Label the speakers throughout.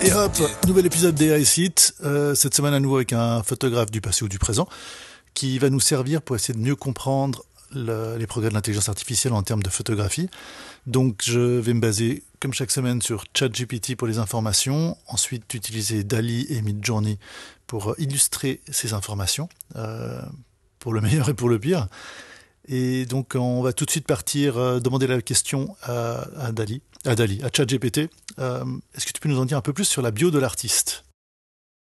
Speaker 1: Et hop, nouvel épisode des Ice euh, cette semaine à nouveau avec un photographe du passé ou du présent qui va nous servir pour essayer de mieux comprendre le, les progrès de l'intelligence artificielle en termes de photographie. Donc je vais me baser, comme chaque semaine, sur ChatGPT pour les informations, ensuite utiliser DALI et Midjourney pour illustrer ces informations, euh, pour le meilleur et pour le pire. Et donc, euh, on va tout de suite partir euh, demander la question à, Dali, à Dali, à ChatGPT. Euh, est-ce que tu peux nous en dire un peu plus sur la bio de l'artiste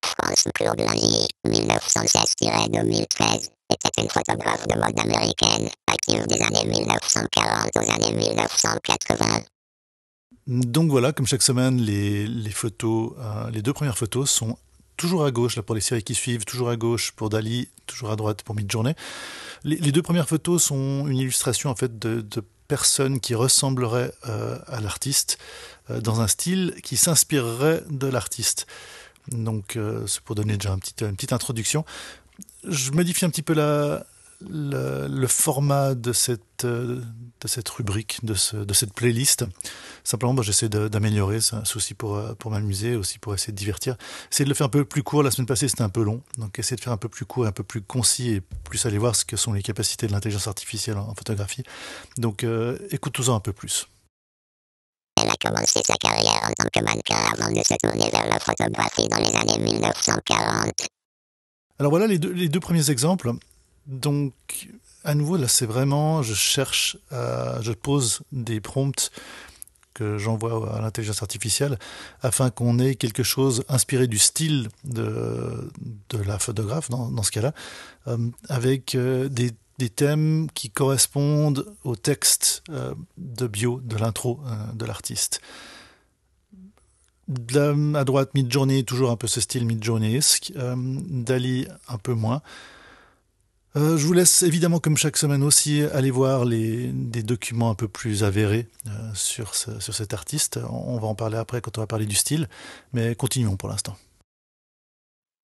Speaker 2: France Claude l'année 1916-2013, était une photographe de mode américaine, active des années 1940 aux années 1980.
Speaker 1: Donc voilà, comme chaque semaine, les, photos, les deux premières photos sont toujours à gauche là, pour les séries qui suivent, toujours à gauche pour Dali, toujours à droite pour Mid journée les, deux premières photos sont une illustration en fait de, personnes qui ressembleraient euh, à l'artiste euh, dans un style qui s'inspirerait de l'artiste. Donc, euh, c'est pour donner déjà un petit, une petite introduction. Je modifie un petit peu la, le, format de cette, euh, de cette rubrique, de, ce, de cette playlist. Simplement, bah, j'essaie d'améliorer, c'est un souci pour, euh, pour m'amuser, aussi pour essayer de divertir. Essayer de le faire un peu plus court, la semaine passée c'était un peu long, donc essayer de faire un peu plus court, un peu plus concis et plus aller voir ce que sont les capacités de l'intelligence artificielle en, photographie. Donc euh, en un peu plus.
Speaker 2: Elle a commencé sa carrière en tant que mannequin avant de se tourner vers la photographie dans les années 1940.
Speaker 1: Alors voilà les deux, les deux premiers exemples. Donc, à nouveau, là, c'est vraiment, je cherche, euh, je pose des prompts que j'envoie à l'intelligence artificielle afin qu'on ait quelque chose inspiré du style de, la photographe dans, ce cas-là, euh, avec euh, des, thèmes qui correspondent au texte de bio, de l'intro de l'artiste. À droite, Midjourney, toujours un peu ce style Midjourney-esque. Dali, un peu moins. Euh, je vous laisse évidemment, comme chaque semaine aussi, aller voir les, des documents un peu plus avérés euh, sur, sur cet artiste. On va en parler après quand on va parler du style, mais continuons pour l'instant.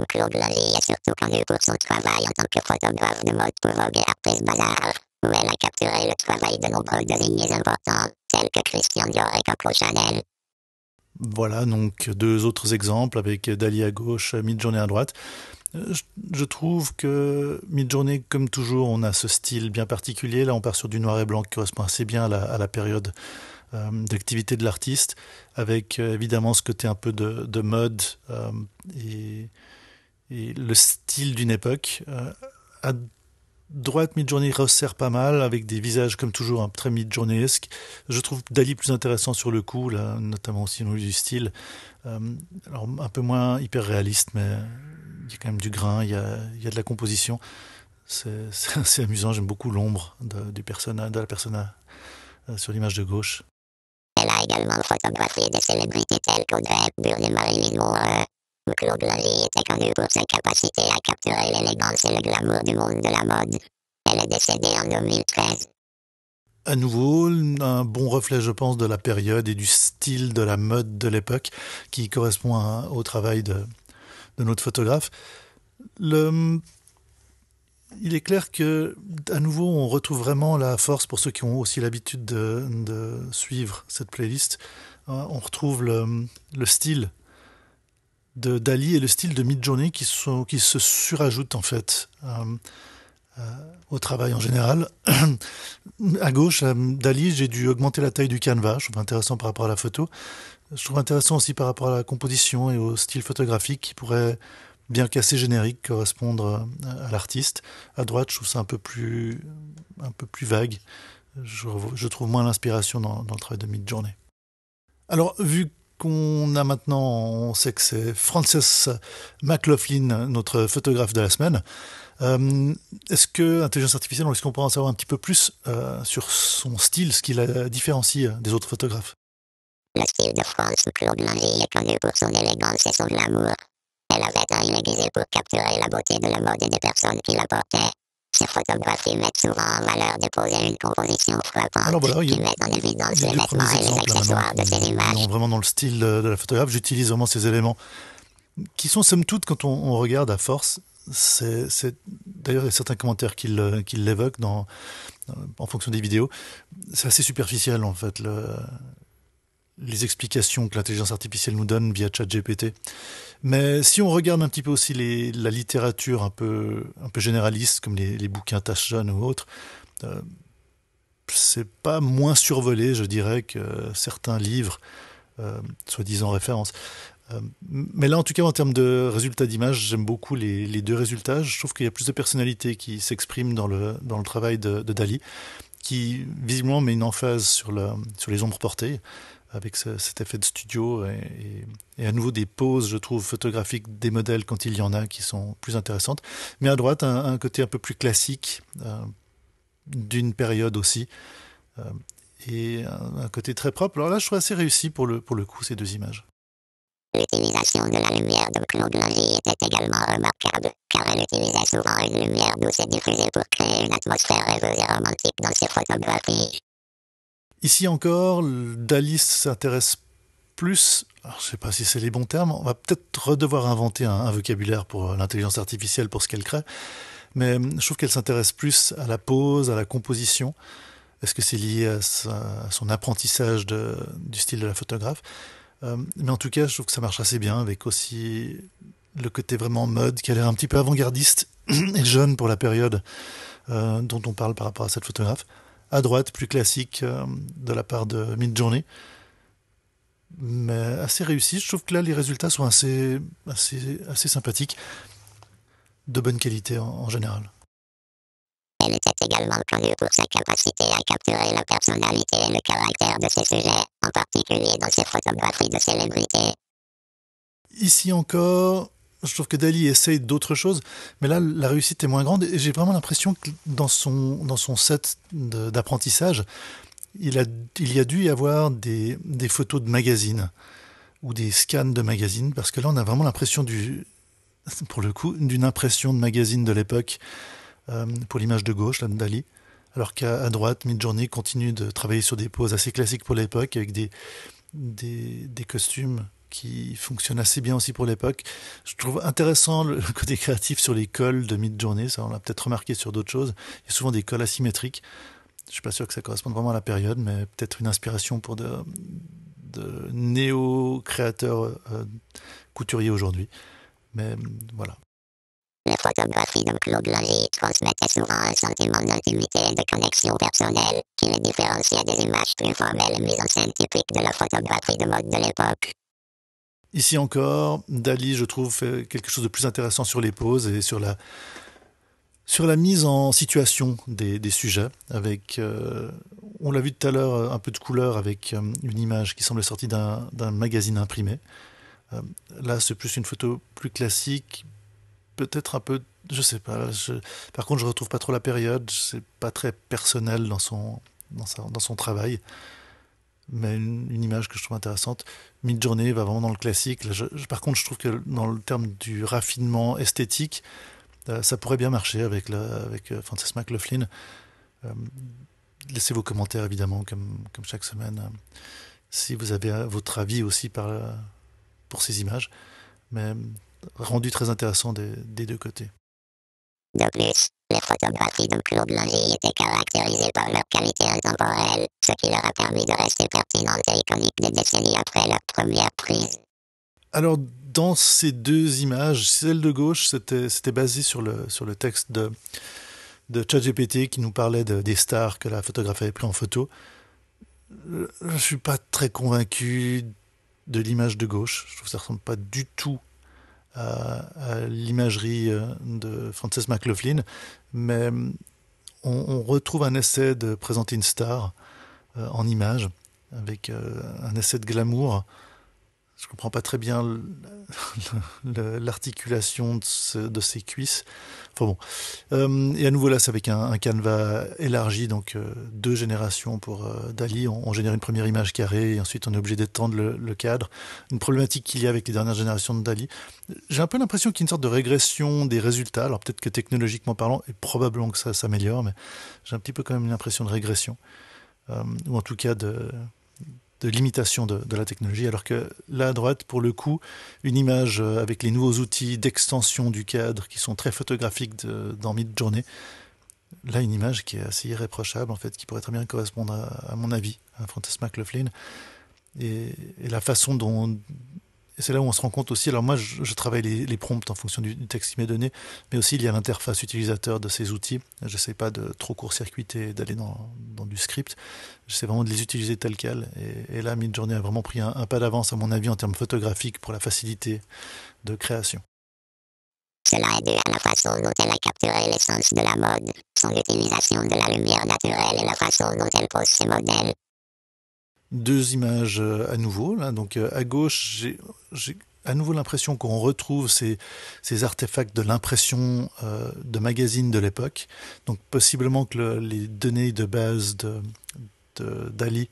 Speaker 2: Claude Lally est surtout connu pour son travail en tant que photographe de mode pour et Bazaar, où elle a capturé le travail de nombreux désignés importants tels que Christian Dior et Coco Chanel,
Speaker 1: voilà donc deux autres exemples avec Dali à gauche, Midjourney à droite. Euh, je trouve que Midjourney, comme toujours, on a ce style bien particulier. Là, on part sur du noir et blanc qui correspond assez bien à la, période euh, d'activité de l'artiste, avec euh, évidemment ce côté un peu de, mode et, le style d'une époque. À droite mid-journée resserre pas mal avec des visages comme toujours un hein, très mid journéesques Je trouve Dali plus intéressant sur le coup, là, notamment aussi au niveau du style. Euh, alors un peu moins hyper réaliste, mais il y a quand même du grain, il y a, il y a de la composition. C'est, c'est assez amusant, j'aime beaucoup l'ombre de, du de la persona euh, sur l'image de gauche.
Speaker 2: Elle a également photographié des célébrités telles qu'Audrey Hepburn et Marilyn Claude Lally était connu pour sa capacité à capturer l'élégance et le glamour du monde de la mode. Elle est décédée en 2013.
Speaker 1: À nouveau, un bon reflet, je pense, de la période et du style de la mode de l'époque qui correspond au travail de, notre photographe. il est clair que, à nouveau, on retrouve vraiment la force pour ceux qui ont aussi l'habitude de, suivre cette playlist. Euh, on retrouve le style de Dali et le style de Midjourney qui, qui se surajoutent en fait euh, euh, au travail en général. à gauche, euh, Dali, j'ai dû augmenter la taille du canevas, je trouve intéressant par rapport à la photo. Je trouve intéressant aussi par rapport à la composition et au style photographique qui pourrait, bien qu'assez générique, correspondre à l'artiste. À droite, je trouve ça un peu plus, vague. Je, trouve moins l'inspiration dans, dans, le travail de mid Alors, vu qu'on a maintenant, on sait que c'est Frances McLaughlin, notre photographe de la semaine. Euh, est-ce que, intelligence artificielle, est pourrait en savoir un petit peu plus euh, sur son style, ce qui la différencie euh, des autres
Speaker 2: photographes Le style de France Claude est connu pour son élégance et son glamour. Elle avait un aiguisé pour capturer la beauté de la mode des personnes qui la portaient photographes, qui mettent souvent en valeur de poser une composition frappante
Speaker 1: Alors voilà, qui met en évidence les vêtements et les accessoires de ces images. Non, vraiment dans le style de la photographe, j'utilise vraiment ces éléments qui sont somme toute, quand on, regarde à force, c'est d'ailleurs il y a certains commentaires qui euh, l'évoquent en fonction des vidéos, c'est assez superficiel en fait. Le, les explications que l'intelligence artificielle nous donne via ChatGPT. Mais si on regarde un petit peu aussi la littérature un peu, un peu généraliste, comme les, bouquins Tâches ou autres, euh, c'est pas moins survolé, je dirais, que certains livres, euh, soi-disant références. Euh, mais là, en tout cas, en termes de résultats d'image, j'aime beaucoup les, deux résultats. Je trouve qu'il y a plus de personnalité qui s'exprime dans le, dans le travail de Dali qui visiblement met une emphase sur, sur les ombres portées, avec cet effet de studio et, à nouveau des poses, je trouve, photographiques des modèles quand il y en a qui sont plus intéressantes. Mais à droite, un, côté un peu plus classique euh, d'une période aussi. Euh, et un, côté très propre. Alors là, je trouve assez réussi pour le, pour le coup ces deux images.
Speaker 2: L'utilisation de la lumière de Claude était également remarquable, car elle utilisait souvent une lumière douce et diffusée pour créer une atmosphère rêveuse et romantique dans ses photographies.
Speaker 1: Ici encore, Dalice s'intéresse plus, je ne sais pas si c'est les bons termes, on va peut-être redevoir inventer un, vocabulaire pour euh, l'intelligence artificielle, pour ce qu'elle crée, mais hum, je trouve qu'elle s'intéresse plus à la pose, à la composition. Est-ce que c'est lié à, son apprentissage du style de la photographe euh, mais en tout cas, je trouve que ça marche assez bien avec aussi le côté vraiment mode qui a l'air un petit peu avant-gardiste et jeune pour la période euh, dont on parle par rapport à cette photographe. À droite, plus classique euh, de la part de Midjourney. Mais assez réussi. Je trouve que là, les résultats sont assez, assez, assez sympathiques. De bonne qualité en général
Speaker 2: également connu pour sa capacité à capturer la personnalité et le caractère de ses sujets, en particulier dans ses photographies de célébrités.
Speaker 1: Ici encore, je trouve que Dali essaye d'autres choses, mais là, la réussite est moins grande. Et j'ai vraiment l'impression que dans son, dans son set d'apprentissage, il, a, il y a dû y avoir des, des photos de magazines ou des scans de magazines, parce que là, on a vraiment l'impression du, pour le coup, d'une impression de magazine de l'époque. Euh, pour l'image de gauche, la Dali. Alors qu'à droite, Midjourney continue de travailler sur des poses assez classiques pour l'époque, avec des, des, costumes qui fonctionnent assez bien aussi pour l'époque. Je trouve intéressant le côté créatif sur les cols de Midjourney, ça on l'a peut-être remarqué sur d'autres choses. Il y a souvent des cols asymétriques. Je suis pas sûr que ça corresponde vraiment à la période, mais peut-être une inspiration pour de, de néo-créateurs euh, couturiers aujourd'hui. Mais voilà,
Speaker 2: les photographies de Claude Langley transmettaient souvent un sentiment d'intimité et de connexion personnelle, qui les différenciait des images plus formelles et mises en scène typiques de la photographie de mode de l'époque.
Speaker 1: Ici encore, Dali, je trouve, fait quelque chose de plus intéressant sur les poses et sur la, sur la mise en situation des, des sujets, avec, euh, on l'a vu tout à l'heure, un peu de couleur avec euh, une image qui semble sortie d'un magazine imprimé. Euh, là, c'est plus une photo plus classique, peut-être un peu, je sais pas. par contre, je retrouve pas trop la période. C'est pas très personnel dans son dans, dans son travail, mais une, image que je trouve intéressante. journée va vraiment dans le classique. Là, par contre, je trouve que dans le terme du raffinement esthétique, euh, ça pourrait bien marcher avec la, avec euh, Frances McLaughlin. Euh, laissez vos commentaires évidemment, comme comme chaque semaine, si vous avez votre avis aussi par pour ces images, mais rendu très intéressant des, deux côtés.
Speaker 2: De plus, les photographies de Claude Lally étaient caractérisées par leur qualité intemporelle, ce qui leur a permis de rester pertinentes et iconiques des décennies après leur première prise.
Speaker 1: Alors, dans ces deux images, celle de gauche, c'était basé sur le, sur le texte de, de ChatGPT qui nous parlait des stars que la photographe avait pris en photo. Je ne suis pas très convaincu de l'image de gauche. Je trouve que ça ne ressemble pas du tout à, l'imagerie euh, de Frances McLaughlin, mais euh, on, on, retrouve un essai de présenter une star euh, en image avec un essai de glamour je comprends pas très bien l'articulation de, ses cuisses. bon. Euh, et à nouveau là, c'est avec un, canevas élargi, donc euh, deux générations pour euh, Dali. On, génère une première image carrée et ensuite on est obligé d'étendre le, cadre. Une problématique qu'il y a avec les dernières générations de Dali. J'ai un peu l'impression qu'il y a une sorte de régression des résultats. Alors peut-être que technologiquement parlant, et probablement que ça s'améliore, mais j'ai un petit peu quand même l'impression de régression. ou en tout cas de de limitation de, la technologie, alors que là à droite, pour le coup, une image euh, avec les nouveaux outils d'extension du cadre qui sont très photographiques de, dans mid-journée, là une image qui est assez irréprochable en fait, qui pourrait très bien correspondre à, mon avis, à Frances McLaughlin, et, et la façon dont c'est là où on se rend compte aussi. Alors moi, je, travaille les, prompts en fonction du, texte qui m'est donné, mais aussi il y a l'interface utilisateur de ces outils. je sais pas de trop court-circuiter, d'aller dans, du script. J'essaie vraiment de les utiliser tels quels. Et, là, Midjourney a vraiment pris un, un pas d'avance, à mon avis, en termes photographiques pour la facilité de création.
Speaker 2: Cela est dû à la façon dont elle a capturé l'essence de la mode, son utilisation de la lumière naturelle et la façon dont elle pose ses modèles, deux
Speaker 1: images euh, à nouveau. Donc euh, à gauche, j'ai à nouveau l'impression qu'on retrouve ces, ces, artefacts de l'impression euh, de magazines de l'époque. Donc possiblement que le, les données de base de, de Dali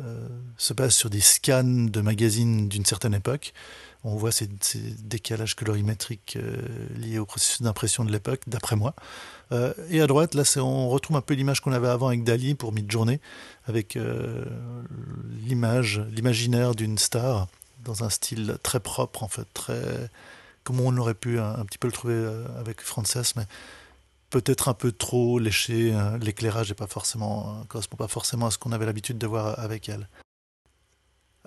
Speaker 1: euh, se base sur des scans de magazines d'une certaine époque. On voit ces, décalages colorimétriques euh, liés au processus d'impression de l'époque, d'après moi. Euh, et à droite, là, on retrouve un peu l'image qu'on avait avant avec Dali pour Mid-Journée, avec l'image, l'imaginaire d'une star dans un style très propre, en fait, très comme on aurait pu un, petit peu le trouver avec Frances, mais peut-être un peu trop léché, hein. L'éclairage ne pas forcément, euh, correspond pas forcément à ce qu'on avait l'habitude de voir euh, avec elle.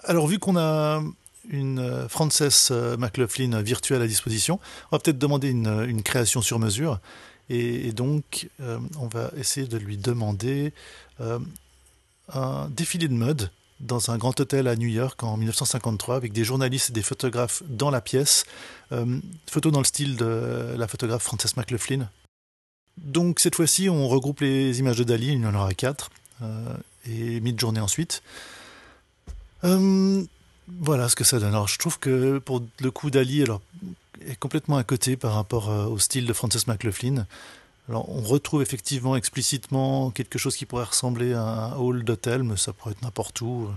Speaker 1: Alors, vu qu'on a une euh, Frances McLaughlin virtuelle à disposition, on va peut-être demander une, création sur mesure. Et, donc, on va essayer de lui demander un défilé de mode dans un grand hôtel à New York en 1953 avec des journalistes et des photographes dans la pièce. photo dans le style de la photographe Frances McLaughlin donc cette fois-ci, on regroupe les images de Dali, il y en aura quatre, euh, et de journée ensuite. Euh, voilà ce que ça donne. Alors je trouve que pour le coup, Dali alors, est complètement à côté par rapport euh, au style de Frances McLaughlin. Alors on retrouve effectivement explicitement quelque chose qui pourrait ressembler à un hall d'hôtel, mais ça pourrait être n'importe où.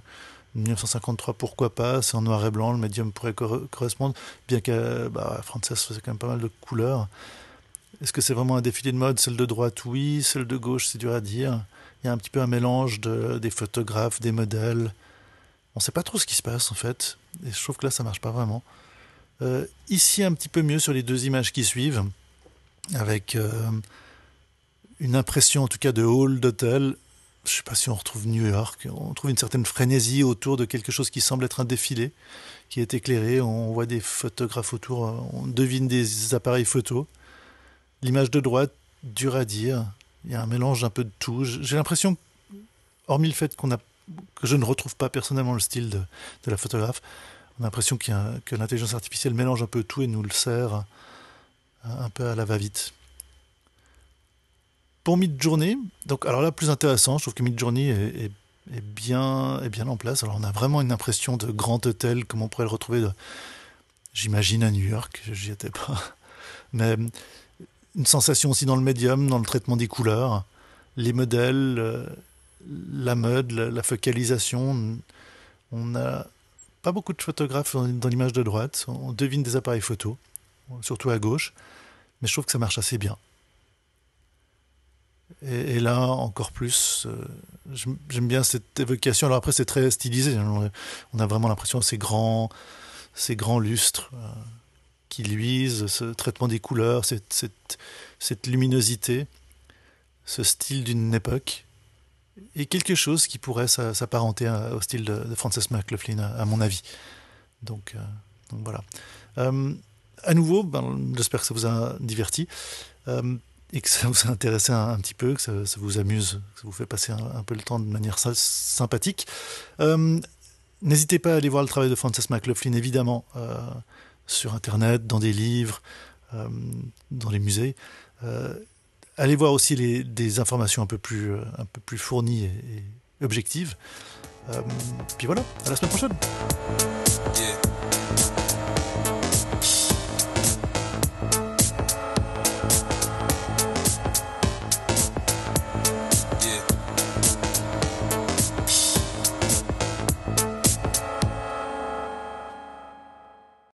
Speaker 1: 1953, pourquoi pas, c'est en noir et blanc, le médium pourrait correspondre, bien que bah, Frances faisait quand même pas mal de couleurs. Est-ce que c'est vraiment un défilé de mode Celle de droite, oui. Celle de gauche, c'est dur à dire. Il y a un petit peu un mélange de, des photographes, des modèles. On ne sait pas trop ce qui se passe, en fait. Et je trouve que là, ça marche pas vraiment. Euh, ici, un petit peu mieux sur les deux images qui suivent, avec euh, une impression, en tout cas, de hall d'hôtel. Je ne sais pas si on retrouve New York. On trouve une certaine frénésie autour de quelque chose qui semble être un défilé, qui est éclairé. On voit des photographes autour. On devine des appareils photo l'image de droite, dure à dire. Il y a un mélange un peu de tout. J'ai l'impression, hormis le fait qu'on a, que je ne retrouve pas personnellement le style de, la photographe, on a l'impression que l'intelligence artificielle mélange un peu tout et nous le sert un peu à la va-vite. Pour Midjourney, donc alors là plus intéressant, je trouve que Midjourney est, est, bien, en place. Alors on a vraiment une impression de grand hôtel comme on pourrait le retrouver, j'imagine à New York, j'y étais pas, mais une sensation aussi dans le médium, dans le traitement des couleurs, les modèles, euh, la mode, la, focalisation. On n'a pas beaucoup de photographes dans l'image de droite. On devine des appareils photo, surtout à gauche. Mais je trouve que ça marche assez bien. Et, là, encore plus, euh, j'aime bien cette évocation. Alors après, c'est très stylisé. On a vraiment l'impression de ces grands, ces grands lustres. Euh, qui luisent, ce traitement des couleurs, cette, luminosité, ce style d'une époque, et quelque chose qui pourrait s'apparenter au style de, Frances McLaughlin, à, mon avis. Donc, euh, voilà. Euh, à nouveau, ben, j'espère que ça vous a diverti euh, et que ça vous a intéressé un, petit peu, que ça, vous amuse, que ça vous fait passer un, peu le temps de manière sympathique. N'hésitez pas à aller voir le travail de Frances McLaughlin, évidemment sur Internet, dans des livres, euh, dans les musées. Euh, allez voir aussi des informations un peu plus, euh, un peu plus fournies et, objectives. puis voilà, à la semaine prochaine.